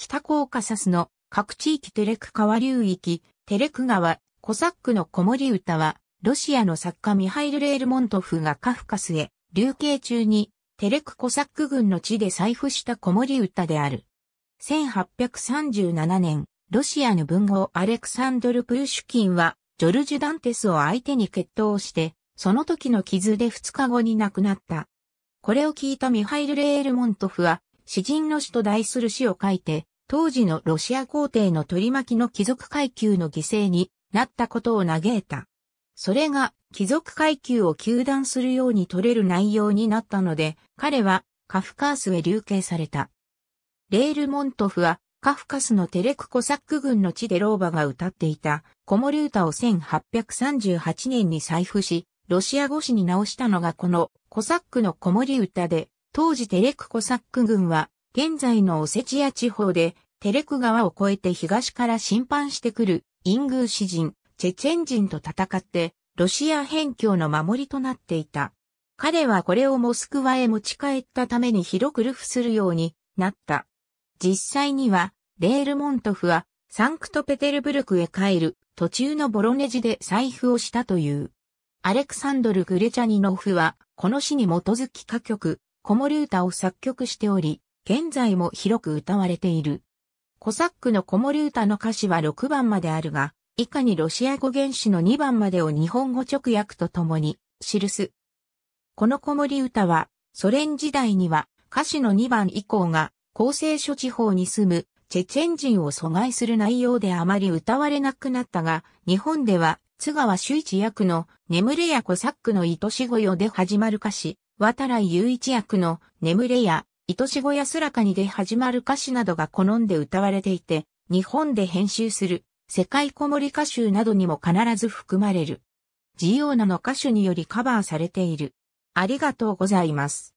北コーカサスの各地域テレク川流域、テレク川、コサックの子守歌は、ロシアの作家ミハイル・レールモントフがカフカスへ、流刑中に、テレクコサック軍の地で採布した子守歌である。1837年、ロシアの文豪アレクサンドル・プルシュキンは、ジョルジュ・ダンテスを相手に決闘して、その時の傷で2日後に亡くなった。これを聞いたミハイル・レールモントフは、詩人の詩と題する詩を書いて、当時のロシア皇帝の取り巻きの貴族階級の犠牲になったことを嘆いた。それが貴族階級を糾弾するように取れる内容になったので、彼はカフカースへ流刑された。レールモントフはカフカスのテレクコサック軍の地で老婆が歌っていた子守歌を1838年に採布し、ロシア語詞に直したのがこのコサックの子守歌で、当時テレクコサック軍は、現在のオセチア地方で、テレク川を越えて東から侵犯してくる、イングーシ人、チェチェン人と戦って、ロシア辺境の守りとなっていた。彼はこれをモスクワへ持ち帰ったために広く流布するようになった。実際には、レールモントフは、サンクトペテルブルクへ帰る途中のボロネジで財布をしたという。アレクサンドル・グレチャニノフは、この詩に基づき歌曲、子守歌を作曲しており、現在も広く歌われている。コサックの子守歌の歌詞は6番まであるが、以下にロシア語原詞の2番までを日本語直訳とともに記す。この子守歌は、ソ連時代には歌詞の2番以降が、厚生諸地方に住むチェチェン人を阻害する内容であまり歌われなくなったが、日本では津川修一役の眠れやコサックの愛し声よで始まる歌詞、渡来雄一役の眠れや、愛しご安らかにで始まる歌詞などが好んで歌われていて、日本で編集する世界子守歌集などにも必ず含まれる。ジオーナの歌手によりカバーされている。ありがとうございます。